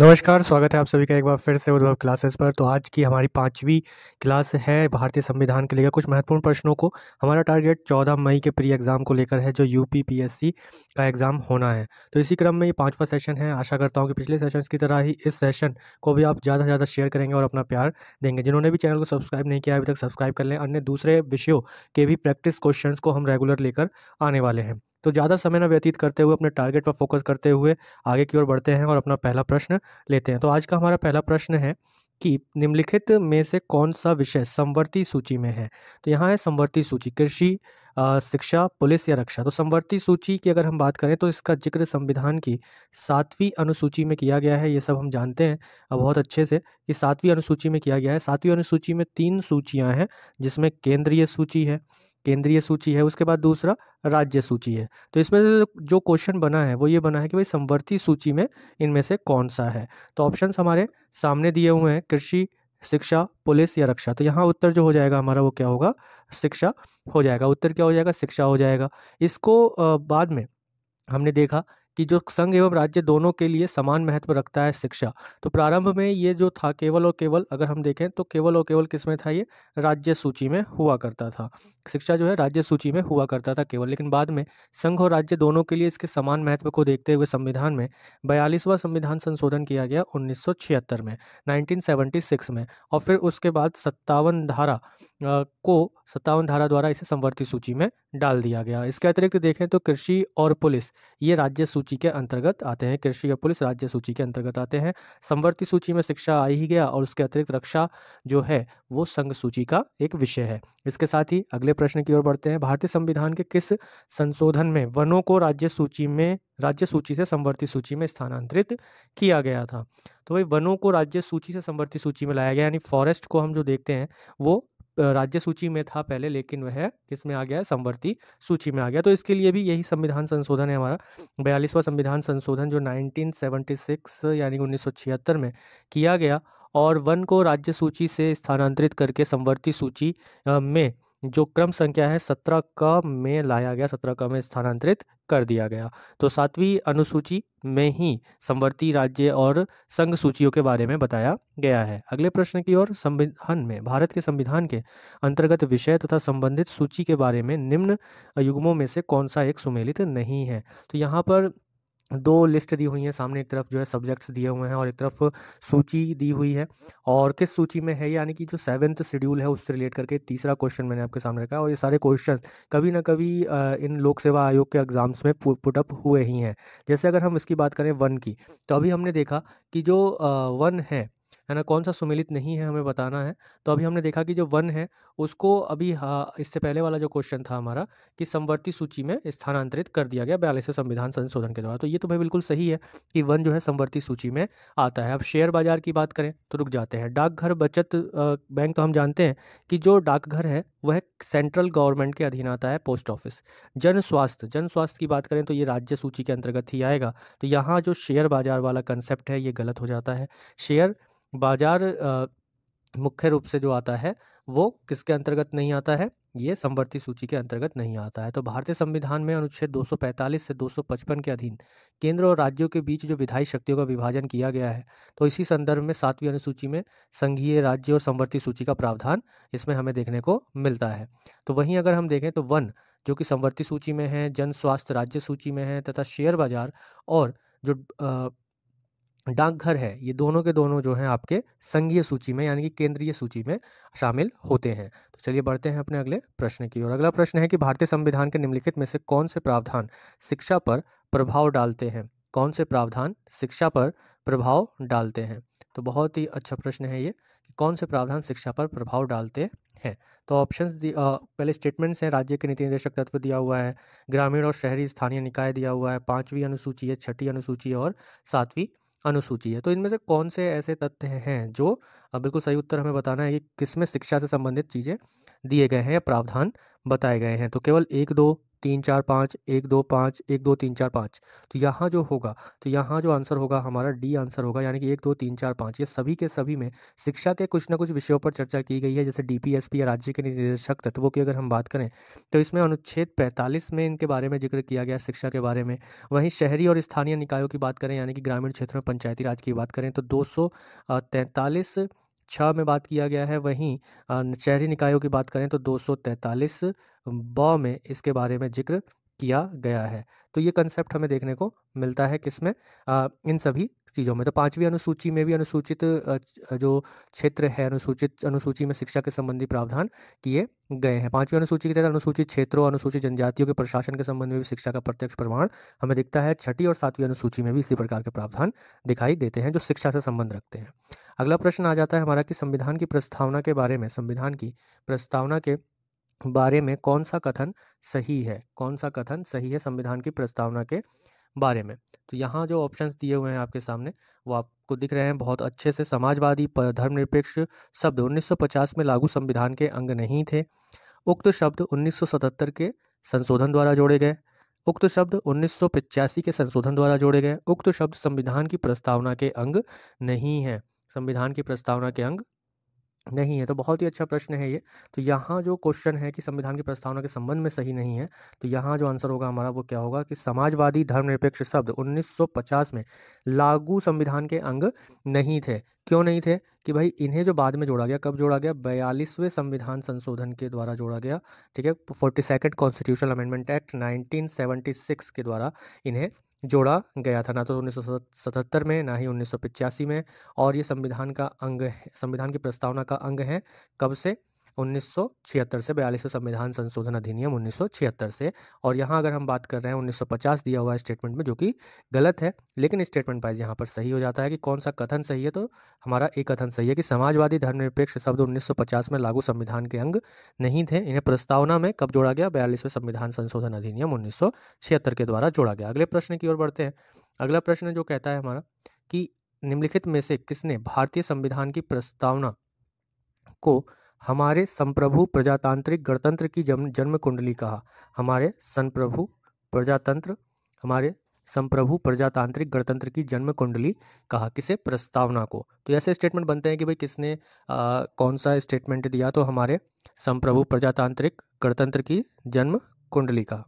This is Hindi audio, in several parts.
नमस्कार स्वागत है आप सभी का एक बार फिर से उद्भव क्लासेस पर तो आज की हमारी पाँचवीं क्लास है भारतीय संविधान के लेकर कुछ महत्वपूर्ण प्रश्नों को हमारा टारगेट 14 मई के प्री एग्ज़ाम को लेकर है जो यूपी पीएससी का एग्ज़ाम होना है तो इसी क्रम में ये पाँचवा सेशन है आशा करता हूँ कि पिछले सेशन की तरह ही इस सेशन को भी आप ज़्यादा से ज़्यादा शेयर करेंगे और अपना प्यार देंगे जिन्होंने भी चैनल को सब्सक्राइब नहीं किया अभी तक सब्सक्राइब कर लें अन्य दूसरे विषयों के भी प्रैक्टिस क्वेश्चन को हम रेगुलर लेकर आने वाले हैं तो ज़्यादा समय न व्यतीत करते हुए अपने टारगेट पर फोकस करते हुए आगे की ओर बढ़ते हैं और अपना पहला प्रश्न लेते हैं तो आज का हमारा पहला प्रश्न है कि निम्नलिखित में से कौन सा विषय संवर्ती सूची में है तो यहाँ है संवर्ती सूची कृषि शिक्षा पुलिस या रक्षा तो संवर्ती सूची की अगर हम बात करें तो इसका जिक्र संविधान की सातवीं अनुसूची में किया गया है ये सब हम जानते हैं बहुत अच्छे से कि सातवीं अनुसूची में किया गया है सातवीं अनुसूची में तीन सूचियाँ हैं जिसमें केंद्रीय सूची है केंद्रीय सूची है उसके बाद दूसरा राज्य सूची है तो इसमें से जो क्वेश्चन बना है वो ये बना है कि भाई संवर्ती सूची में इनमें से कौन सा है तो ऑप्शंस हमारे सामने दिए हुए हैं कृषि शिक्षा पुलिस या रक्षा तो यहाँ उत्तर जो हो जाएगा हमारा वो क्या होगा शिक्षा हो जाएगा उत्तर क्या हो जाएगा शिक्षा हो जाएगा इसको बाद में हमने देखा कि जो संघ एवं राज्य दोनों के लिए समान महत्व रखता है शिक्षा तो प्रारंभ में ये जो था केवल और केवल अगर हम देखें तो केवल और केवल किस में था ये राज्य सूची में हुआ करता था शिक्षा जो है राज्य सूची में हुआ करता था केवल लेकिन बाद में संघ और राज्य दोनों के लिए इसके समान महत्व को देखते हुए संविधान में बयालीसवां संविधान संशोधन किया गया उन्नीस में नाइनटीन में और फिर उसके बाद सत्तावन धारा को सत्तावन धारा द्वारा इसे संवर्ती सूची में डाल दिया गया इसके अतिरिक्त देखें तो कृषि और पुलिस ये राज्य सूची के अंतर्गत आते हैं कृषि और पुलिस राज्य सूची के अंतर्गत आते हैं संवर्ती सूची में शिक्षा आ ही गया और उसके अतिरिक्त रक्षा जो है वो संघ सूची का एक विषय है इसके साथ ही अगले प्रश्न की ओर बढ़ते हैं भारतीय संविधान के किस संशोधन में वनों को राज्य सूची में राज्य सूची से संवर्ती सूची में स्थानांतरित किया गया था तो भाई वनों को राज्य सूची से संवर्ती सूची में लाया गया यानी फॉरेस्ट को हम जो देखते हैं वो राज्य सूची में था पहले लेकिन वह किसमें आ गया संवर्ती समवर्ती सूची में आ गया तो इसके लिए भी यही संविधान संशोधन है हमारा बयालीसवां संविधान संशोधन जो 1976 यानी उन्नीस में किया गया और वन को राज्य सूची से स्थानांतरित करके समवर्ती सूची में जो क्रम संख्या है सत्रह क में लाया गया सत्रह क में स्थानांतरित कर दिया गया तो सातवीं अनुसूची में ही संवर्ती राज्य और संघ सूचियों के बारे में बताया गया है अगले प्रश्न की ओर संविधान में भारत के संविधान के अंतर्गत विषय तथा संबंधित सूची के बारे में निम्न युग्मों में से कौन सा एक सुमेलित नहीं है तो यहाँ पर दो लिस्ट दी हुई हैं सामने एक तरफ जो है सब्जेक्ट्स दिए हुए हैं और एक तरफ सूची दी हुई है और किस सूची में है यानी कि जो सेवन्थ शेड्यूल है उससे रिलेट करके तीसरा क्वेश्चन मैंने आपके सामने रखा और ये सारे क्वेश्चन कभी ना कभी इन लोक सेवा आयोग के एग्ज़ाम्स में पुटअप हुए ही हैं जैसे अगर हम इसकी बात करें वन की तो अभी हमने देखा कि जो वन है है ना कौन सा सुमिलित नहीं है हमें बताना है तो अभी हमने देखा कि जो वन है उसको अभी इससे पहले वाला जो क्वेश्चन था हमारा कि समवर्ती सूची में स्थानांतरित कर दिया गया बयालीसवें संविधान संशोधन के द्वारा तो ये तो भाई बिल्कुल सही है कि वन जो है समवर्ती सूची में आता है अब शेयर बाजार की बात करें तो रुक जाते हैं डाकघर बचत बैंक तो हम जानते हैं कि जो डाकघर है वह सेंट्रल गवर्नमेंट के अधीन आता है पोस्ट ऑफिस जन स्वास्थ्य जन स्वास्थ्य की बात करें तो ये राज्य सूची के अंतर्गत ही आएगा तो यहाँ जो शेयर बाजार वाला कंसेप्ट है ये गलत हो जाता है शेयर बाजार मुख्य रूप से जो आता है वो किसके अंतर्गत नहीं आता है ये समवर्ती सूची के अंतर्गत नहीं आता है तो भारतीय संविधान में अनुच्छेद 245 से 255 के अधीन केंद्र और राज्यों के बीच जो विधायी शक्तियों का विभाजन किया गया है तो इसी संदर्भ में सातवीं अनुसूची में संघीय राज्य और समवर्ती सूची का प्रावधान इसमें हमें देखने को मिलता है तो वहीं अगर हम देखें तो वन जो कि समवर्ती सूची में है जन स्वास्थ्य राज्य सूची में है तथा शेयर बाजार और जो डाकघर है ये दोनों के दोनों जो हैं आपके संघीय सूची में यानी कि केंद्रीय सूची में शामिल होते हैं तो चलिए बढ़ते हैं अपने अगले प्रश्न की ओर अगला प्रश्न है कि भारतीय संविधान के निम्नलिखित में से कौन से प्रावधान शिक्षा पर प्रभाव डालते हैं कौन से प्रावधान शिक्षा पर प्रभाव डालते हैं तो बहुत ही अच्छा प्रश्न है ये कि कौन से प्रावधान शिक्षा पर प्रभाव डालते हैं तो ऑप्शन पहले स्टेटमेंट्स हैं राज्य के नीति निदेशक तत्व दिया हुआ है ग्रामीण और शहरी स्थानीय निकाय दिया हुआ है पांचवी अनुसूची है छठी अनुसूची और सातवीं अनुसूची है तो इनमें से कौन से ऐसे तथ्य हैं जो अब बिल्कुल सही उत्तर हमें बताना है कि किसमें शिक्षा से संबंधित चीज़ें दिए गए हैं या प्रावधान बताए गए हैं तो केवल एक दो तीन चार पाँच एक दो पाँच एक दो तीन चार पाँच तो यहाँ जो होगा तो यहाँ जो आंसर होगा हमारा डी आंसर होगा यानी कि एक दो तीन चार पाँच ये सभी के सभी में शिक्षा के कुछ ना कुछ विषयों पर चर्चा की गई है जैसे डीपीएसपी या राज्य के निदेशक तत्वों की अगर हम बात करें तो इसमें अनुच्छेद पैंतालीस में इनके बारे में जिक्र किया गया शिक्षा के बारे में वहीं शहरी और स्थानीय निकायों की बात करें यानी कि ग्रामीण क्षेत्र में पंचायती राज की बात करें तो दो छः अच्छा में बात किया गया है वहीं शहरी निकायों की बात करें तो दो सौ तैंतालीस में इसके बारे में जिक्र किया गया है तो ये कंसेप्ट हमें देखने को मिलता है किसमें इन सभी चीज़ों में तो पांचवी अनुसूची में भी अनुसूचित जो क्षेत्र है अनुसूचित अनुसूची में शिक्षा के संबंधी प्रावधान किए गए हैं पांचवी अनुसूची के तहत अनुसूचित क्षेत्रों अनुसूचित जनजातियों के प्रशासन के संबंध में भी शिक्षा का प्रत्यक्ष प्रमाण हमें दिखता है छठी और सातवीं अनुसूची में भी इसी प्रकार के प्रावधान दिखाई देते हैं जो शिक्षा से संबंध रखते हैं अगला प्रश्न आ जाता है हमारा कि संविधान की प्रस्तावना के बारे में संविधान की प्रस्तावना के बारे में कौन सा कथन सही है कौन सा कथन सही है संविधान की प्रस्तावना के बारे में तो यहाँ जो ऑप्शंस दिए हुए हैं आपके सामने वो आपको दिख रहे हैं बहुत अच्छे से समाजवादी धर्मनिरपेक्ष शब्द 1950 में लागू संविधान के अंग नहीं थे उक्त शब्द 1977 के संशोधन द्वारा जोड़े गए उक्त शब्द उन्नीस के संशोधन द्वारा जोड़े गए उक्त शब्द संविधान की प्रस्तावना के अंग नहीं है संविधान की प्रस्तावना के अंग नहीं है तो बहुत ही अच्छा प्रश्न है ये तो यहाँ जो क्वेश्चन है कि संविधान की प्रस्तावना के संबंध में सही नहीं है तो यहाँ जो आंसर होगा हमारा वो क्या होगा कि समाजवादी धर्मनिरपेक्ष शब्द 1950 में लागू संविधान के अंग नहीं थे क्यों नहीं थे कि भाई इन्हें जो बाद में जोड़ा गया कब जोड़ा गया बयालीसवें संविधान संशोधन के द्वारा जोड़ा गया ठीक है forty second constitutional amendment act nineteen के द्वारा इन्हें जोड़ा गया था ना तो उन्नीस में ना ही उन्नीस में और ये संविधान का अंग है संविधान की प्रस्तावना का अंग है कब से 1976 से बयालीसवें संविधान संशोधन अधिनियम 1976 से और यहाँ अगर हम बात कर रहे हैं 1950 दिया हुआ स्टेटमेंट में जो कि गलत है लेकिन स्टेटमेंट वाइज यहाँ पर सही हो जाता है कि कौन सा कथन सही है तो हमारा एक कथन सही है कि समाजवादी धर्मनिरपेक्ष शब्द 1950 में लागू संविधान के अंग नहीं थे इन्हें प्रस्तावना में कब जोड़ा गया बयालीसवें संविधान संशोधन अधिनियम उन्नीस के द्वारा जोड़ा गया अगले प्रश्न की ओर बढ़ते हैं अगला प्रश्न जो कहता है हमारा कि निम्नलिखित में से किसने भारतीय संविधान की प्रस्तावना को हमारे संप्रभु प्रजातांत्रिक गणतंत्र की जन्म जन्म कुंडली कहा हमारे संप्रभु प्रजातंत्र हमारे संप्रभु प्रजातांत्रिक गणतंत्र की जन्म कुंडली कहा किसे प्रस्तावना को तो ऐसे स्टेटमेंट बनते हैं कि भाई किसने आ, कौन सा स्टेटमेंट दिया तो हमारे संप्रभु प्रजातांत्रिक गणतंत्र की जन्म कुंडली का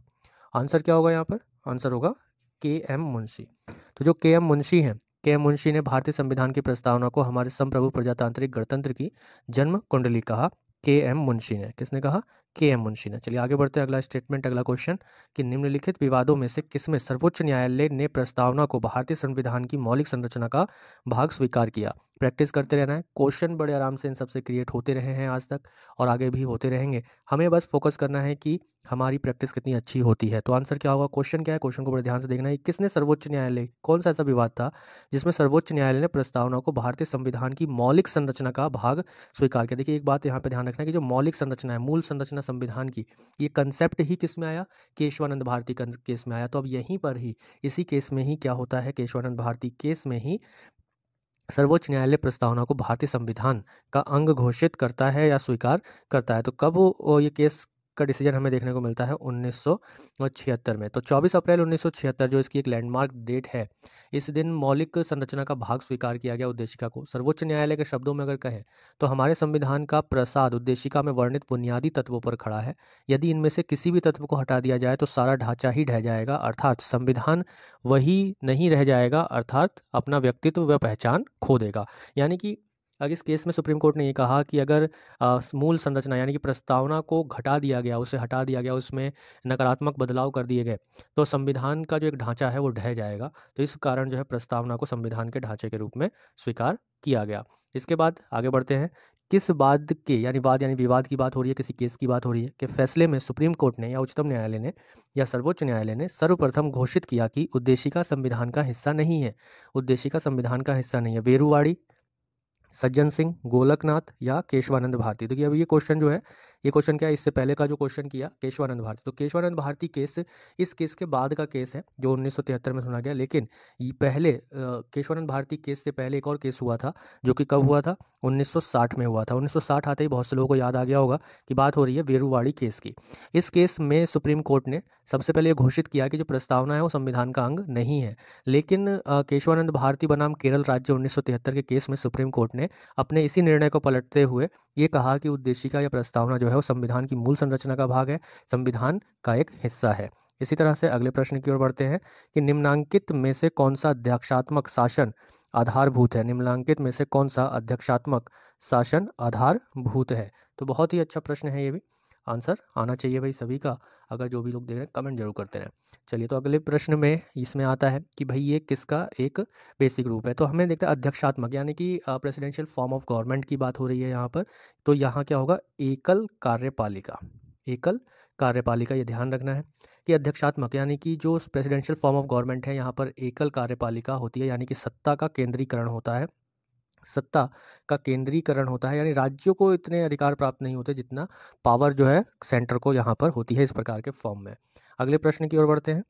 आंसर क्या होगा यहाँ पर आंसर होगा के एम मुंशी तो जो के एम मुंशी हैं के एम मुंशी ने भारतीय संविधान की प्रस्तावना को हमारे संप्रभु प्रजातांत्रिक गणतंत्र की जन्म कुंडली कहा के एम मुंशी ने किसने कहा के एम मुंशी ने चलिए आगे बढ़ते हैं अगला स्टेटमेंट अगला क्वेश्चन कि निम्नलिखित विवादों में से किसमें सर्वोच्च न्यायालय ने प्रस्तावना को भारतीय संविधान की मौलिक संरचना का भाग स्वीकार किया प्रैक्टिस करते रहना है क्वेश्चन बड़े आराम से इन सबसे क्रिएट होते रहे हैं आज तक और आगे भी होते रहेंगे हमें बस फोकस करना है कि हमारी प्रैक्टिस कितनी अच्छी होती है तो आंसर क्या होगा क्वेश्चन क्या है क्वेश्चन को बड़े ध्यान से देखना है किसने सर्वोच्च न्यायालय कौन सा ऐसा विवाद था जिसमें सर्वोच्च न्यायालय ने प्रस्तावना को भारतीय संविधान की मौलिक संरचना का भाग स्वीकार किया देखिए एक बात यहाँ पर ध्यान रखना है कि जो मौलिक संरचना है मूल संरचना संविधान की ये कंसेप्ट ही किस में आया केशवानंद भारती केस में आया तो अब यहीं पर ही इसी केस में ही क्या होता है केशवानंद भारती केस में ही सर्वोच्च न्यायालय प्रस्तावना को भारतीय संविधान का अंग घोषित करता है या स्वीकार करता है तो कब वो ये केस का डिसीजन हमें देखने को मिलता है उन्नीस में तो 24 अप्रैल उन्नीस जो इसकी एक लैंडमार्क डेट है इस दिन मौलिक संरचना का भाग स्वीकार किया गया उद्देशिका को सर्वोच्च न्यायालय के शब्दों में अगर कहें तो हमारे संविधान का प्रसाद उद्देशिका में वर्णित बुनियादी तत्वों पर खड़ा है यदि इनमें से किसी भी तत्व को हटा दिया जाए तो सारा ढांचा ही ढह जाएगा अर्थात संविधान वही नहीं रह जाएगा अर्थात अपना व्यक्तित्व व पहचान खो देगा यानी कि अब इस केस में सुप्रीम कोर्ट ने ये कहा कि अगर मूल संरचना यानी कि प्रस्तावना को घटा दिया गया उसे हटा दिया गया उसमें नकारात्मक बदलाव कर दिए गए तो संविधान का जो एक ढांचा है वो ढह जाएगा तो इस कारण जो है प्रस्तावना को संविधान के ढांचे के रूप में स्वीकार किया गया इसके बाद आगे बढ़ते हैं किस बात के यानी वाद यानी विवाद की बात हो रही है किसी केस की बात हो रही है कि फैसले में सुप्रीम कोर्ट ने या उच्चतम न्यायालय ने या सर्वोच्च न्यायालय ने सर्वप्रथम घोषित किया कि उद्देशिका संविधान का हिस्सा नहीं है उद्देशिका संविधान का हिस्सा नहीं है वेरूवाड़ी सज्जन सिंह गोलकनाथ या केशवानंद भारती देखिए अब ये क्वेश्चन जो है ये क्वेश्चन क्या है इससे पहले का जो क्वेश्चन किया केशवानंद भारती तो केशवानंद भारती केस इस केस के बाद का केस है जो उन्नीस में सुना गया लेकिन पहले केशवानंद भारती केस से पहले एक और केस हुआ था जो कि कब हुआ था 1960 में हुआ था 1960 आते ही बहुत से लोगों को याद आ गया होगा कि बात हो रही है वेरूवाड़ी केस की इस केस में सुप्रीम कोर्ट ने सबसे पहले घोषित किया कि जो प्रस्तावना है वो संविधान का अंग नहीं है लेकिन केशवानंद भारती बनाम केरल राज्य उन्नीस के केस में सुप्रीम कोर्ट ने अपने इसी निर्णय को पलटते हुए ये कहा कि उद्देशिका या प्रस्तावना जो है है वो संविधान की मूल संरचना का भाग है संविधान का एक हिस्सा है इसी तरह से अगले प्रश्न की ओर बढ़ते हैं कि निम्नांकित में से कौन सा अध्यक्षात्मक शासन आधारभूत है निम्नांकित में से कौन सा अध्यक्षात्मक शासन आधारभूत है तो बहुत ही अच्छा प्रश्न है ये भी आंसर आना चाहिए भाई सभी का अगर जो भी लोग देख रहे हैं कमेंट जरूर करते रहे चलिए तो अगले प्रश्न में इसमें आता है कि भाई ये किसका एक बेसिक रूप है तो हमें देखते हैं अध्यक्षात्मक यानी कि प्रेसिडेंशियल फॉर्म ऑफ गवर्नमेंट की बात हो रही है यहाँ पर तो यहाँ क्या होगा एकल कार्यपालिका एकल कार्यपालिका ये ध्यान रखना है कि अध्यक्षात्मक यानी कि जो प्रेसिडेंशियल फॉर्म ऑफ गवर्नमेंट है यहाँ पर एकल कार्यपालिका होती है यानी कि सत्ता का केंद्रीकरण होता है सत्ता का केंद्रीकरण होता है यानी राज्यों को इतने अधिकार प्राप्त नहीं होते जितना पावर जो है सेंटर को यहाँ पर होती है इस प्रकार के फॉर्म में अगले प्रश्न की ओर बढ़ते हैं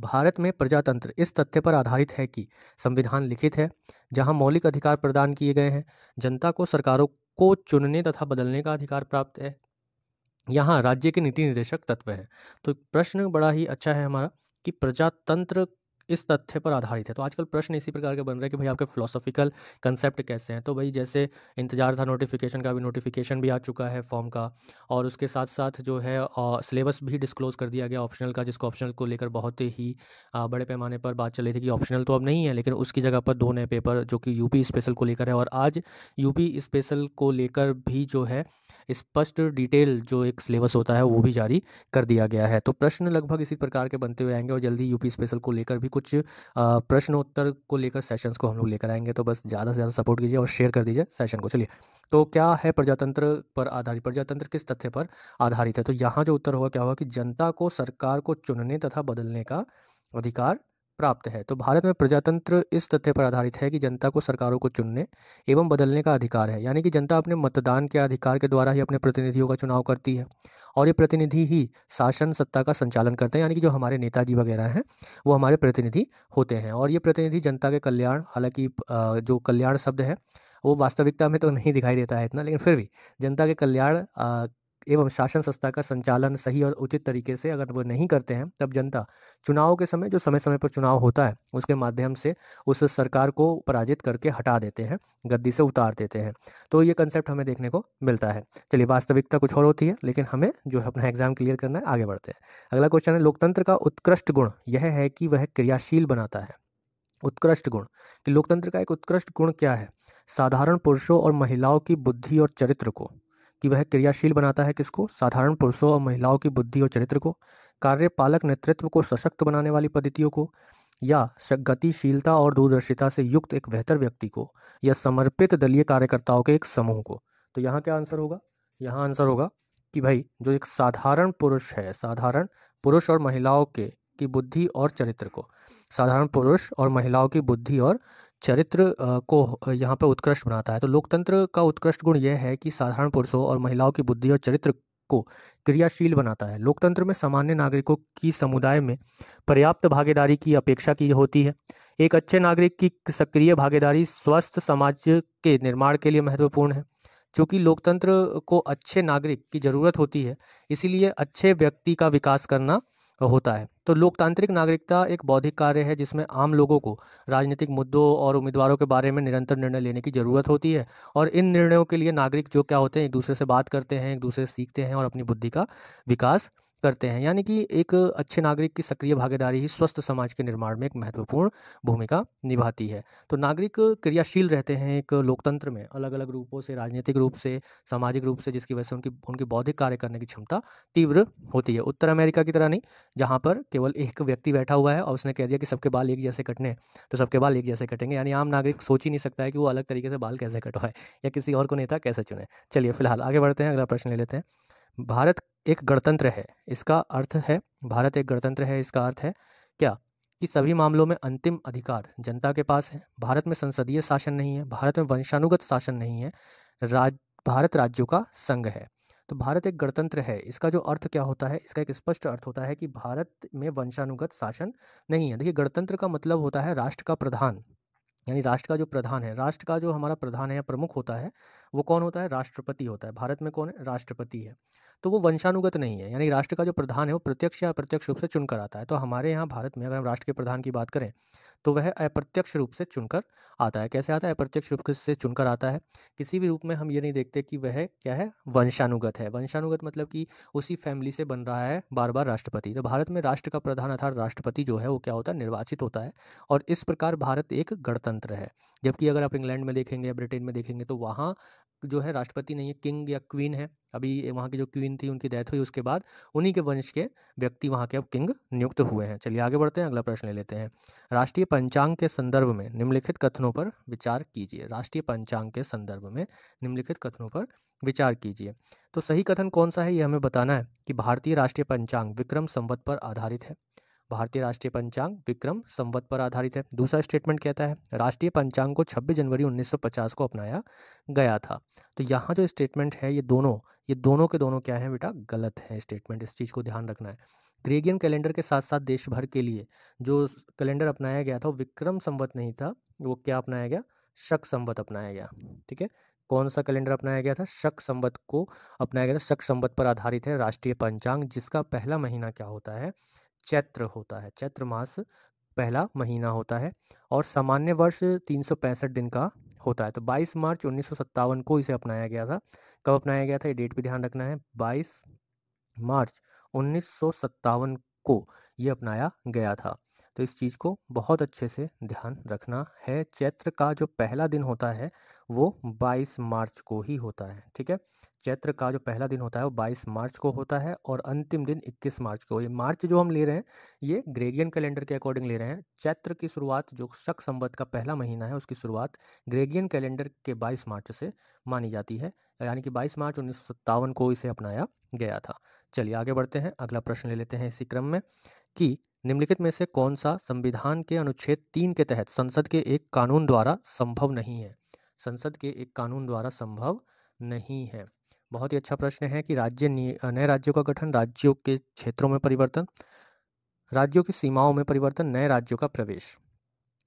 भारत में प्रजातंत्र इस तथ्य पर आधारित है कि संविधान लिखित है जहां मौलिक अधिकार प्रदान किए गए हैं जनता को सरकारों को चुनने तथा बदलने का अधिकार प्राप्त है यहाँ राज्य के नीति निर्देशक तत्व हैं तो प्रश्न बड़ा ही अच्छा है हमारा कि प्रजातंत्र इस तथ्य पर आधारित है तो आजकल प्रश्न इसी प्रकार के बन रहे हैं कि भाई आपके फिलोसॉफिकल कंसेप्ट कैसे हैं तो भाई जैसे इंतजार था नोटिफिकेशन का भी नोटिफिकेशन भी आ चुका है फॉर्म का और उसके साथ साथ जो है सिलेबस भी डिस्क्लोज कर दिया गया ऑप्शनल का जिसको ऑप्शनल को लेकर बहुत ही आ, बड़े पैमाने पर बात चल रही थी कि ऑप्शनल तो अब नहीं है लेकिन उसकी जगह पर दो नए पेपर जो कि यूपी स्पेशल को लेकर है और आज यूपी स्पेशल को लेकर भी जो है स्पष्ट डिटेल जो एक सिलेबस होता है वो भी जारी कर दिया गया है तो प्रश्न लगभग इसी प्रकार के बनते हुए आएंगे और जल्दी यूपी स्पेशल को लेकर भी कुछ प्रश्नोत्तर को लेकर सेशंस को हम लोग लेकर आएंगे तो बस ज़्यादा से ज़्यादा सपोर्ट कीजिए और शेयर कर दीजिए सेशन को चलिए तो क्या है प्रजातंत्र पर आधारित प्रजातंत्र किस तथ्य पर आधारित है तो यहाँ जो उत्तर होगा क्या होगा कि जनता को सरकार को चुनने तथा बदलने का अधिकार प्राप्त है तो भारत में प्रजातंत्र इस तथ्य पर आधारित है कि जनता को सरकारों को चुनने एवं बदलने का अधिकार है यानी कि जनता अपने मतदान के अधिकार के द्वारा ही अपने प्रतिनिधियों का चुनाव करती है और ये प्रतिनिधि ही शासन सत्ता का संचालन करते हैं यानी कि जो हमारे नेताजी वगैरह हैं वो हमारे प्रतिनिधि होते हैं और ये प्रतिनिधि जनता के कल्याण हालांकि जो कल्याण शब्द है वो वास्तविकता में तो नहीं दिखाई देता है इतना लेकिन फिर भी जनता के कल्याण एवं शासन संस्था का संचालन सही और उचित तरीके से अगर वो नहीं करते हैं तब जनता चुनाव के समय जो समय समय पर चुनाव होता है उसके माध्यम से उस सरकार को पराजित करके हटा देते हैं गद्दी से उतार देते हैं तो ये कंसेप्ट हमें देखने को मिलता है चलिए वास्तविकता कुछ और होती है लेकिन हमें जो है अपना एग्जाम क्लियर करना है आगे बढ़ते हैं अगला क्वेश्चन है लोकतंत्र का उत्कृष्ट गुण यह है कि वह क्रियाशील बनाता है उत्कृष्ट गुण कि लोकतंत्र का एक उत्कृष्ट गुण क्या है साधारण पुरुषों और महिलाओं की बुद्धि और चरित्र को कि वह क्रियाशील बनाता है किसको साधारण पुरुषों और महिलाओं की बुद्धि और चरित्र को कार्यपालक नेतृत्व को सशक्त बनाने वाली पद्धतियों को या गतिशीलता और दूरदर्शिता से युक्त एक बेहतर व्यक्ति को या समर्पित दलीय कार्यकर्ताओं के एक समूह को तो यहाँ क्या आंसर होगा यहाँ आंसर होगा कि भाई जो एक साधारण पुरुष है साधारण पुरुष और महिलाओं के की बुद्धि और चरित्र को साधारण पुरुष और महिलाओं की बुद्धि और चरित्र को यहाँ पर उत्कृष्ट बनाता है तो लोकतंत्र का उत्कृष्ट गुण यह है कि साधारण पुरुषों और महिलाओं की बुद्धि और चरित्र को क्रियाशील बनाता है लोकतंत्र में सामान्य नागरिकों की समुदाय में पर्याप्त भागीदारी की अपेक्षा की होती है एक अच्छे नागरिक की सक्रिय भागीदारी स्वस्थ समाज के निर्माण के लिए महत्वपूर्ण है क्योंकि लोकतंत्र को अच्छे नागरिक की ज़रूरत होती है इसीलिए अच्छे व्यक्ति का विकास करना होता है तो लोकतांत्रिक नागरिकता एक बौद्धिक कार्य है जिसमें आम लोगों को राजनीतिक मुद्दों और उम्मीदवारों के बारे में निरंतर निर्णय लेने की ज़रूरत होती है और इन निर्णयों के लिए नागरिक जो क्या होते हैं एक दूसरे से बात करते हैं एक दूसरे से सीखते हैं और अपनी बुद्धि का विकास करते हैं यानी कि एक अच्छे नागरिक की सक्रिय भागीदारी ही स्वस्थ समाज के निर्माण में एक महत्वपूर्ण भूमिका निभाती है तो नागरिक क्रियाशील रहते हैं एक लोकतंत्र में अलग अलग रूपों से राजनीतिक रूप से सामाजिक रूप से जिसकी वजह से उनकी उनकी बौद्धिक कार्य करने की क्षमता तीव्र होती है उत्तर अमेरिका की तरह नहीं जहाँ पर केवल एक व्यक्ति बैठा हुआ है और उसने कह दिया कि सबके बाल एक जैसे कटने तो सबके बाल एक जैसे कटेंगे यानी आम नागरिक सोच ही नहीं सकता है कि वो अलग तरीके से बाल कैसे कटवाए या किसी और को नेता कैसे चुने चलिए फिलहाल आगे बढ़ते हैं अगला प्रश्न ले लेते हैं भारत एक गणतंत्र है इसका अर्थ है भारत एक गणतंत्र है इसका अर्थ है क्या कि सभी मामलों में अंतिम अधिकार जनता के पास है भारत में संसदीय शासन नहीं है भारत में वंशानुगत शासन नहीं है राज भारत राज्यों का संघ है तो भारत एक गणतंत्र है इसका जो अर्थ क्या होता है इसका एक स्पष्ट अर्थ होता है कि भारत में वंशानुगत शासन नहीं है देखिए गणतंत्र का मतलब होता है राष्ट्र का प्रधान यानी राष्ट्र का जो प्रधान है राष्ट्र का जो हमारा प्रधान है या प्रमुख होता है वो कौन होता है राष्ट्रपति होता है भारत में कौन है राष्ट्रपति है तो वो वंशानुगत नहीं है यानी राष्ट्र का जो प्रधान है वो प्रत्यक्ष या अप्रत्यक्ष रूप से चुनकर आता है तो हमारे यहाँ भारत में अगर हम राष्ट्र के प्रधान की बात करें तो वह अप्रत्यक्ष रूप से चुनकर आता है कैसे आता है अप्रत्यक्ष रूप से चुनकर आता है किसी भी रूप में हम ये नहीं देखते कि वह क्या है वंशानुगत है वंशानुगत मतलब कि उसी फैमिली से बन रहा है बार बार राष्ट्रपति तो भारत में राष्ट्र का प्रधान अर्थात राष्ट्रपति जो है वो क्या होता है निर्वाचित होता है और इस प्रकार भारत एक गणतंत्र है जबकि अगर आप इंग्लैंड में देखेंगे ब्रिटेन में देखेंगे तो वहाँ जो है राष्ट्रपति नहीं है किंग या क्वीन है अभी वहाँ की जो क्वीन थी उनकी डेथ हुई उसके बाद उन्हीं के वंश के व्यक्ति वहाँ के अब किंग नियुक्त हुए हैं चलिए आगे बढ़ते हैं अगला प्रश्न ले लेते हैं राष्ट्रीय पंचांग के संदर्भ में निम्नलिखित कथनों पर विचार कीजिए राष्ट्रीय पंचांग के संदर्भ में निम्नलिखित कथनों पर विचार कीजिए तो सही कथन कौन सा है ये हमें बताना है कि भारतीय राष्ट्रीय पंचांग विक्रम संवत पर आधारित है भारतीय राष्ट्रीय पंचांग विक्रम संवत पर आधारित है दूसरा स्टेटमेंट कहता है राष्ट्रीय पंचांग को 26 जनवरी 1950 को अपनाया गया था तो यहाँ जो स्टेटमेंट है ये दोनों ये दोनों के दोनों क्या है बेटा गलत है स्टेटमेंट इस चीज़ को ध्यान रखना है ग्रेगियन कैलेंडर के साथ साथ देश भर के लिए जो कैलेंडर अपनाया गया था वो विक्रम संवत नहीं था वो क्या अपनाया गया शक संवत अपनाया गया ठीक है कौन सा कैलेंडर अपनाया गया था शक संवत को अपनाया गया था शक संवत पर आधारित है राष्ट्रीय पंचांग जिसका पहला महीना क्या होता है चैत्र होता है चैत्र मास पहला महीना होता है और सामान्य वर्ष तीन दिन का होता है तो 22 मार्च उन्नीस को इसे अपनाया गया था कब अपनाया गया था ये डेट भी ध्यान रखना है 22 मार्च उन्नीस को ये अपनाया गया था तो इस चीज़ को बहुत अच्छे से ध्यान रखना है चैत्र का जो पहला दिन होता है वो 22 मार्च को ही होता है ठीक है चैत्र का जो पहला दिन होता है वो 22 मार्च को होता है और अंतिम दिन 21 मार्च को ये मार्च जो हम ले रहे हैं ये ग्रेगियन कैलेंडर के अकॉर्डिंग ले रहे हैं चैत्र की शुरुआत जो शक संबद्ध का पहला महीना है उसकी शुरुआत ग्रेगियन कैलेंडर के 22 मार्च से मानी जाती है यानी कि 22 मार्च उन्नीस को इसे अपनाया गया था चलिए आगे बढ़ते हैं अगला प्रश्न ले लेते हैं इसी क्रम में कि निम्नलिखित में से कौन सा संविधान के अनुच्छेद तीन के तहत संसद के एक कानून द्वारा संभव नहीं है संसद के एक कानून द्वारा संभव नहीं है बहुत ही अच्छा प्रश्न है कि राज्य नए राज्यों का गठन राज्यों के क्षेत्रों में परिवर्तन राज्यों की सीमाओं में परिवर्तन नए राज्यों का प्रवेश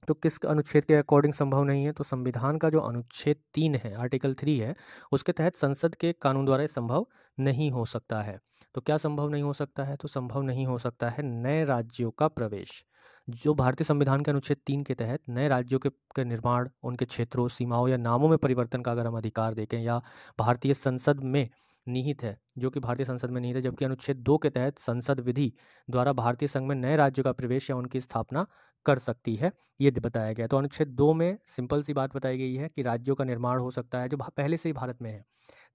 तो किस अनुच्छेद के अकॉर्डिंग संभव नहीं है तो संविधान का जो अनुच्छेद तीन है आर्टिकल थ्री है उसके तहत संसद के कानून द्वारा संभव नहीं हो सकता है तो क्या संभव नहीं हो सकता है तो संभव नहीं हो सकता है नए राज्यों का प्रवेश जो भारतीय संविधान के अनुच्छेद तीन के तहत नए राज्यों के, के निर्माण उनके क्षेत्रों सीमाओं या नामों में परिवर्तन का अगर हम अधिकार देखें या भारतीय संसद में निहित है जो कि भारतीय संसद में निहित है जबकि अनुच्छेद दो के तहत संसद विधि द्वारा भारतीय संघ में नए राज्यों का प्रवेश या उनकी स्थापना कर सकती है ये बताया गया तो अनुच्छेद दो में सिंपल सी बात बताई गई है कि राज्यों का निर्माण हो सकता है जो पहले से ही भारत में है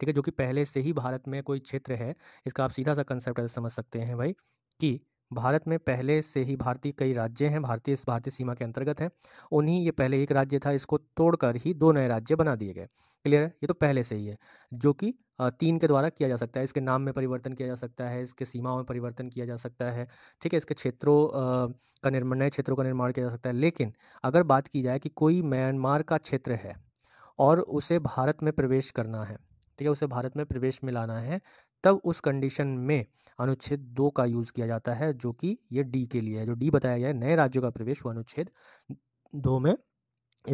ठीक है जो कि पहले से ही भारत में कोई क्षेत्र है इसका आप सीधा सा कंसेप्ट समझ सकते हैं भाई कि भारत में पहले से ही भारतीय कई राज्य हैं भारतीय इस भारतीय सीमा के अंतर्गत हैं उन्हीं ये पहले एक राज्य था इसको तोड़कर ही दो नए राज्य बना दिए गए क्लियर है ये तो पहले से ही है जो कि तीन के द्वारा किया जा सकता है इसके नाम में परिवर्तन किया जा सकता है इसके सीमाओं में परिवर्तन किया जा सकता है ठीक है इसके क्षेत्रों का निर्माण नए क्षेत्रों का निर्माण किया जा सकता है लेकिन अगर बात की जाए कि कोई म्यांमार का क्षेत्र है और उसे भारत में प्रवेश करना है ठीक है उसे भारत में प्रवेश मिलाना है तब उस कंडीशन में अनुच्छेद दो का यूज़ किया जाता है जो कि ये डी के लिए है जो डी बताया गया है नए राज्यों का प्रवेश वो अनुच्छेद दो में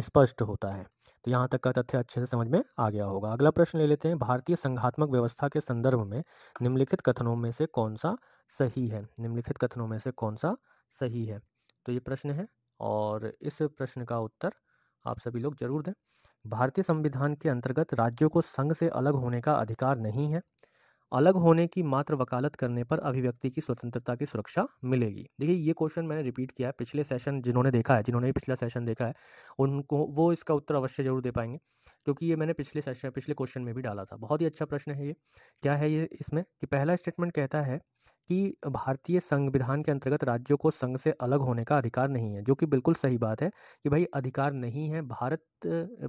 स्पष्ट होता है तो यहाँ तक का तथ्य अच्छे से समझ में आ गया होगा अगला प्रश्न ले लेते हैं भारतीय संघात्मक व्यवस्था के संदर्भ में निम्नलिखित कथनों में से कौन सा सही है निम्नलिखित कथनों में से कौन सा सही है तो ये प्रश्न है और इस प्रश्न का उत्तर आप सभी लोग जरूर दें भारतीय संविधान के अंतर्गत राज्यों को संघ से अलग होने का अधिकार नहीं है अलग होने की मात्र वकालत करने पर अभिव्यक्ति की स्वतंत्रता की सुरक्षा मिलेगी देखिए ये क्वेश्चन मैंने रिपीट किया है पिछले सेशन जिन्होंने देखा है जिन्होंने पिछला सेशन देखा है उनको वो इसका उत्तर अवश्य जरूर दे पाएंगे क्योंकि ये मैंने पिछले सेशन पिछले क्वेश्चन में भी डाला था बहुत ही अच्छा प्रश्न है ये क्या है ये इसमें कि पहला स्टेटमेंट कहता है कि भारतीय संविधान के अंतर्गत राज्यों को संघ से अलग होने का अधिकार नहीं है जो कि बिल्कुल सही बात है कि भाई अधिकार नहीं है भारत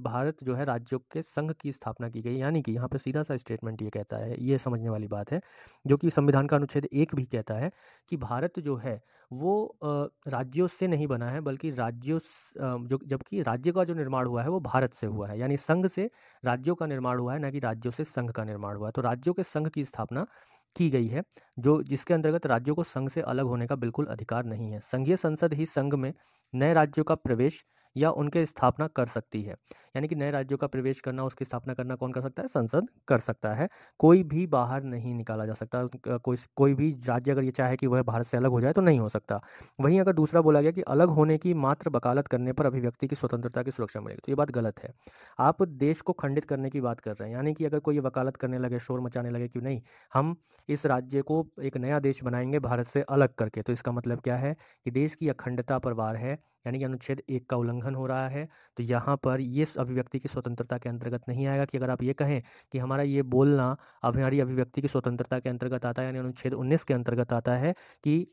भारत जो है राज्यों के संघ की स्थापना की गई यानी कि यहाँ पर सीधा सा स्टेटमेंट ये कहता है ये समझने वाली बात है जो कि संविधान का अनुच्छेद एक भी कहता है कि भारत जो है वो राज्यों से नहीं बना है बल्कि राज्यों जो जबकि राज्य का जो निर्माण हुआ है वो भारत से हुआ है यानी संघ से राज्यों का निर्माण हुआ है ना कि राज्यों से संघ का निर्माण हुआ है तो राज्यों के संघ की स्थापना की गई है जो जिसके अंतर्गत राज्यों को संघ से अलग होने का बिल्कुल अधिकार नहीं है संघीय संसद ही संघ में नए राज्यों का प्रवेश या उनके स्थापना कर सकती है यानी कि नए राज्यों का प्रवेश करना उसकी स्थापना करना कौन कर सकता है संसद कर सकता है कोई भी बाहर नहीं निकाला जा सकता कोई कोई भी राज्य अगर ये चाहे कि वह भारत से अलग हो जाए तो नहीं हो सकता वहीं अगर दूसरा बोला गया कि अलग होने की मात्र वकालत करने पर अभिव्यक्ति की स्वतंत्रता की सुरक्षा मिलेगी तो ये बात गलत है आप देश को खंडित करने की बात कर रहे हैं यानी कि अगर कोई वकालत करने लगे शोर मचाने लगे कि नहीं हम इस राज्य को एक नया देश बनाएंगे भारत से अलग करके तो इसका मतलब क्या है कि देश की अखंडता पर वार है यानी कि अनुच्छेद एक का उल्लंघन हो रहा है तो यहाँ पर ये अभिव्यक्ति की स्वतंत्रता के अंतर्गत नहीं आएगा कि अगर आप ये कहें कि हमारा ये बोलना अभिहारी अभिव्यक्ति की स्वतंत्रता के अंतर्गत आता है यानी अनुच्छेद उन्नीस के अंतर्गत आता है कि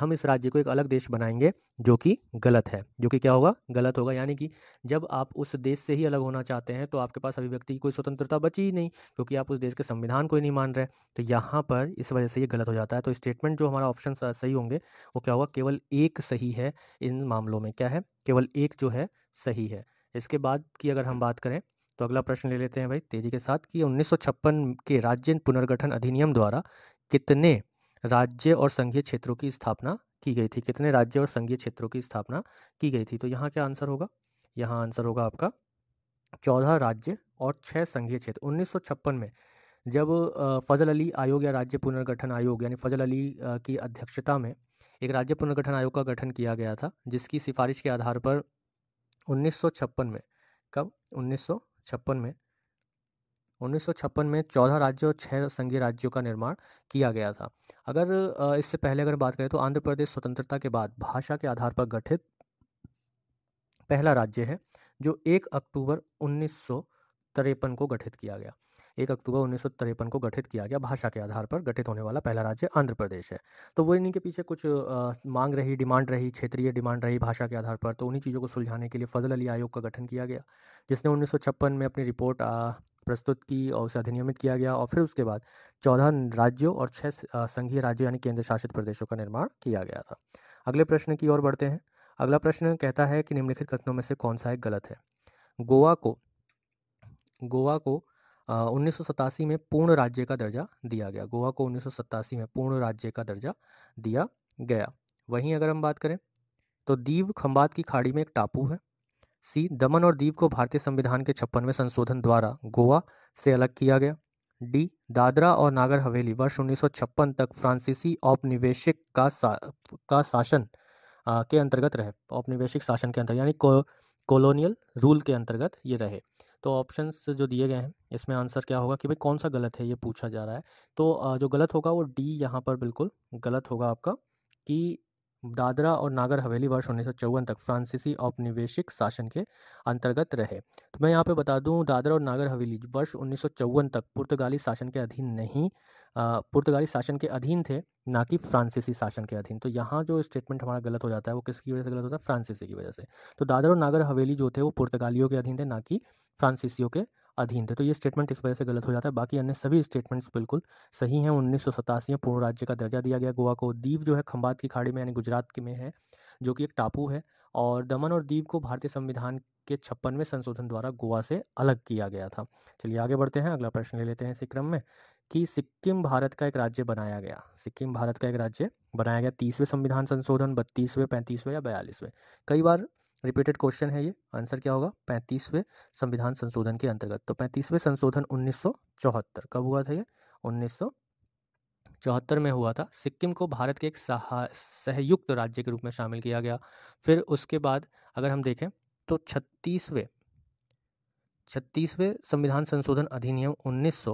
हम इस राज्य को एक अलग देश बनाएंगे जो कि गलत है जो कि क्या होगा गलत होगा यानी कि जब आप उस देश से ही अलग होना चाहते हैं तो आपके पास अभिव्यक्ति की कोई स्वतंत्रता बची ही नहीं क्योंकि आप उस देश के संविधान को ही नहीं मान रहे तो यहाँ पर इस वजह से ये गलत हो जाता है तो स्टेटमेंट जो हमारा ऑप्शन सही होंगे वो क्या होगा केवल एक सही है इन मामलों में क्या है केवल एक जो है सही है इसके बाद की अगर हम बात करें तो अगला प्रश्न ले लेते हैं भाई तेजी के साथ कि उन्नीस के राज्य पुनर्गठन अधिनियम द्वारा कितने राज्य और संघीय क्षेत्रों की स्थापना की गई थी कितने राज्य और संघीय क्षेत्रों की स्थापना की गई थी तो यहाँ क्या आंसर होगा यहाँ आंसर होगा आपका चौदह राज्य और छः संघीय क्षेत्र उन्नीस में जब फजल अली आयोग या राज्य पुनर्गठन आयोग यानी फजल अली की अध्यक्षता में एक राज्य पुनर्गठन आयोग का गठन किया गया था जिसकी सिफारिश के आधार पर उन्नीस में कब उन्नीस में 1956 में चौदह राज्यों और छः संघीय राज्यों का निर्माण किया गया था अगर इससे पहले अगर बात करें तो आंध्र प्रदेश स्वतंत्रता के बाद भाषा के आधार पर गठित पहला राज्य है जो एक अक्टूबर उन्नीस को गठित किया गया एक अक्टूबर उन्नीस को गठित किया गया भाषा के आधार पर गठित होने वाला पहला राज्य आंध्र प्रदेश है तो वो इन्हीं के पीछे कुछ आ, मांग रही डिमांड रही क्षेत्रीय डिमांड रही भाषा के आधार पर तो उन्हीं चीज़ों को सुलझाने के लिए फजल अली आयोग का गठन किया गया जिसने उन्नीस में अपनी रिपोर्ट आ, प्रस्तुत की और उसे अधिनियमित किया गया और फिर उसके बाद चौदह राज्यों और छह संघीय राज्यों यानी केंद्र शासित प्रदेशों का निर्माण किया गया था अगले प्रश्न की ओर बढ़ते हैं अगला प्रश्न कहता है कि निम्नलिखित कथनों में से कौन सा एक गलत है गोवा को गोवा को उन्नीस में पूर्ण राज्य का दर्जा दिया गया गोवा को उन्नीस में पूर्ण राज्य का दर्जा दिया गया वहीं अगर हम बात करें तो दीव खम्बात की खाड़ी में एक टापू है सी दमन और दीव को भारतीय संविधान के छप्पनवें संशोधन द्वारा गोवा से अलग किया गया डी दादरा और नागर हवेली वर्ष उन्नीस तक फ्रांसीसी औपनिवेशिक का सा, का शासन के अंतर्गत रहे औपनिवेशिक शासन के अंतर्गत यानी को, रूल के अंतर्गत ये रहे तो ऑप्शंस जो दिए गए हैं इसमें आंसर क्या होगा कि भाई कौन सा गलत है ये पूछा जा रहा है तो जो गलत होगा वो डी यहाँ पर बिल्कुल गलत होगा आपका कि दादरा और नागर हवेली वर्ष उन्नीस तक फ्रांसीसी औपनिवेशिक शासन के अंतर्गत रहे तो मैं यहाँ पे बता दूँ दादरा और नागर हवेली वर्ष उन्नीस तक पुर्तगाली शासन के अधीन नहीं पुर्तगाली शासन के अधीन थे ना कि फ्रांसीसी शासन के अधीन तो यहाँ जो स्टेटमेंट हमारा गलत हो जाता है वो किसकी वजह से गलत होता है फ्रांसीसी की वजह से तो दादर और नागर हवेली जो थे वो पुर्तगालियों के अधीन थे ना कि फ्रांसीसियों के अधीन थे तो ये स्टेटमेंट इस वजह से गलत हो जाता है बाकी अन्य सभी स्टेटमेंट्स बिल्कुल सही हैं उन्नीस में पूर्ण राज्य का दर्जा दिया गया गोवा को दीव जो है खंबात की खाड़ी में यानी गुजरात के में है जो कि एक टापू है और दमन और दीव को भारतीय संविधान के छप्पनवें संशोधन द्वारा गोवा से अलग किया गया था चलिए आगे बढ़ते हैं अगला प्रश्न ले लेते हैं इसी क्रम में कि सिक्किम भारत का एक राज्य बनाया गया सिक्किम भारत का एक राज्य बनाया गया तीसवें संविधान संशोधन बत्तीसवें पैंतीसवें या बयालीसवें कई बार रिपीटेड क्वेश्चन है ये आंसर क्या होगा पैंतीसवें संविधान संशोधन के अंतर्गत तो पैंतीसवें संशोधन उन्नीस कब हुआ था ये उन्नीस चौहत्तर में हुआ था सिक्किम को भारत के एक सहयुक्त राज्य के रूप में शामिल किया गया फिर उसके बाद अगर हम देखें तो छत्तीसवें छत्तीसवें संविधान संशोधन अधिनियम उन्नीस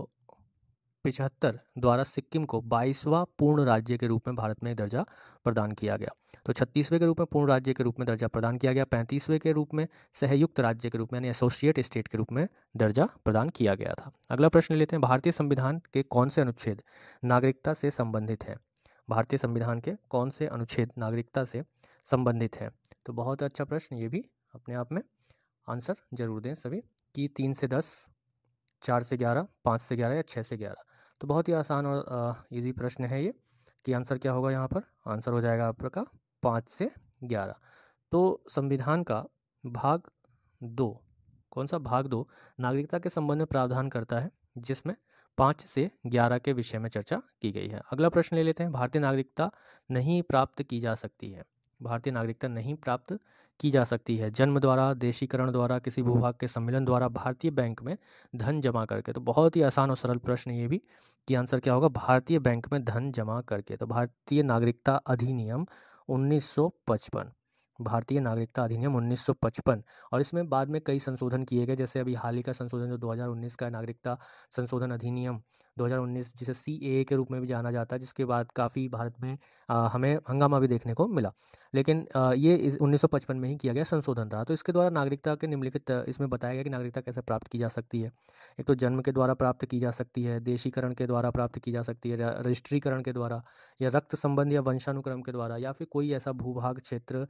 पिछहत्तर द्वारा सिक्किम को बाईसवा पूर्ण राज्य के रूप में भारत में दर्जा प्रदान किया गया तो छत्तीसवें के रूप में पूर्ण राज्य के रूप में दर्जा प्रदान किया गया पैंतीसवें के रूप में सहयुक्त राज्य के रूप में यानी एसोसिएट स्टेट के रूप में दर्जा प्रदान किया गया था अगला प्रश्न लेते हैं भारतीय संविधान के कौन से अनुच्छेद नागरिकता से संबंधित हैं भारतीय संविधान के कौन से अनुच्छेद नागरिकता से संबंधित हैं तो बहुत अच्छा प्रश्न ये भी अपने आप में आंसर जरूर दें सभी कि तीन से दस चार से ग्यारह पाँच से ग्यारह या छः से ग्यारह तो बहुत ही आसान और ईजी प्रश्न है ये कि आंसर क्या होगा यहाँ पर आंसर हो जाएगा आपका पाँच से ग्यारह तो संविधान का भाग दो कौन सा भाग दो नागरिकता के संबंध में प्रावधान करता है जिसमें पाँच से ग्यारह के विषय में चर्चा की गई है अगला प्रश्न ले लेते हैं भारतीय नागरिकता नहीं प्राप्त की जा सकती है भारतीय नागरिकता नहीं प्राप्त की जा सकती है जन्म द्वारा देशीकरण द्वारा किसी भूभाग के सम्मेलन द्वारा भारतीय बैंक में धन जमा करके तो बहुत ही आसान और सरल प्रश्न ये भी कि आंसर क्या होगा भारतीय बैंक में धन जमा करके तो भारतीय नागरिकता अधिनियम 1955 भारतीय नागरिकता अधिनियम 1955 और इसमें बाद में कई संशोधन किए गए जैसे अभी हाल ही का संशोधन जो 2019 का नागरिकता संशोधन अधिनियम 2019 जिसे सी के रूप में भी जाना जाता है जिसके बाद काफ़ी भारत में आ, हमें हंगामा भी देखने को मिला लेकिन आ, ये इस 1955 में ही किया गया संशोधन रहा तो इसके द्वारा नागरिकता के निम्नलिखित इसमें बताया गया कि नागरिकता कैसे प्राप्त की जा सकती है एक तो जन्म के द्वारा प्राप्त की जा सकती है देशीकरण के द्वारा प्राप्त की जा सकती है रजिस्ट्रीकरण के द्वारा या रक्त संबंध या वंशानुक्रम के द्वारा या फिर कोई ऐसा भूभाग क्षेत्र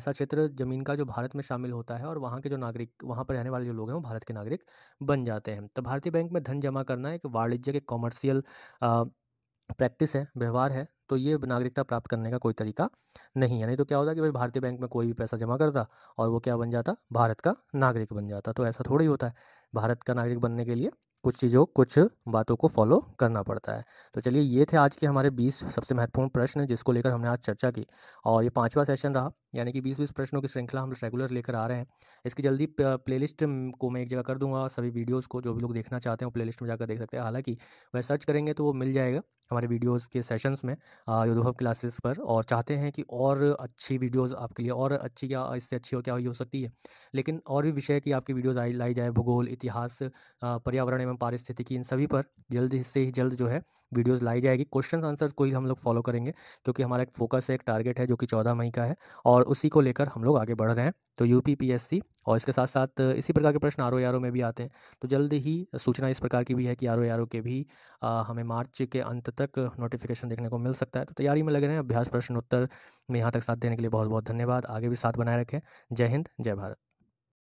ऐसा क्षेत्र ज़मीन का जो भारत में शामिल होता है और वहाँ के जो नागरिक वहाँ पर रहने वाले जो लोग हैं वो भारत के नागरिक बन जाते हैं तो भारतीय बैंक में धन जमा करना एक वाणिज्य के कॉमर्शियल प्रैक्टिस है व्यवहार है तो ये नागरिकता प्राप्त करने का कोई तरीका नहीं है नहीं तो क्या होता कि भाई भारतीय बैंक में कोई भी पैसा जमा करता और वो क्या बन जाता भारत का नागरिक बन जाता तो ऐसा थोड़ा ही होता है भारत का नागरिक बनने के लिए कुछ चीज़ों कुछ बातों को फॉलो करना पड़ता है तो चलिए ये थे आज के हमारे बीस सबसे महत्वपूर्ण प्रश्न जिसको लेकर हमने आज चर्चा की और ये पाँचवा सेशन रहा यानी कि बीस बीस प्रश्नों की श्रृंखला हम रेगुलर लेकर आ रहे हैं इसकी जल्दी प्लेलिस्ट को मैं एक जगह कर दूंगा सभी वीडियोज़ को जो भी लोग देखना चाहते हैं वो प्ले में जाकर देख सकते हैं हालाँकि वह सर्च करेंगे तो वो मिल जाएगा हमारे वीडियोज़ के सेशंस में युद्धव क्लासेस पर और चाहते हैं कि और अच्छी वीडियोज़ आपके लिए और अच्छी या इससे अच्छी और क्या हो सकती है लेकिन और भी विषय की आपकी वीडियोज़ लाई जाए भूगोल इतिहास पर्यावरण एवं एवं पारिस्थितिकी इन सभी पर जल्द से ही जल्द जो है वीडियोस लाई जाएगी क्वेश्चन आंसर को ही हम लोग फॉलो करेंगे क्योंकि हमारा एक फोकस है एक टारगेट है जो कि चौदह मई का है और उसी को लेकर हम लोग आगे बढ़ रहे हैं तो यू पी और इसके साथ साथ इसी प्रकार के प्रश्न आर ओ में भी आते हैं तो जल्द ही सूचना इस प्रकार की भी है कि आर ओ के भी आ, हमें मार्च के अंत तक नोटिफिकेशन देखने को मिल सकता है तो तैयारी में लगे रहें अभ्यास प्रश्नोत्तर में यहाँ तक साथ देने के लिए बहुत बहुत धन्यवाद आगे भी साथ बनाए रखें जय हिंद जय भारत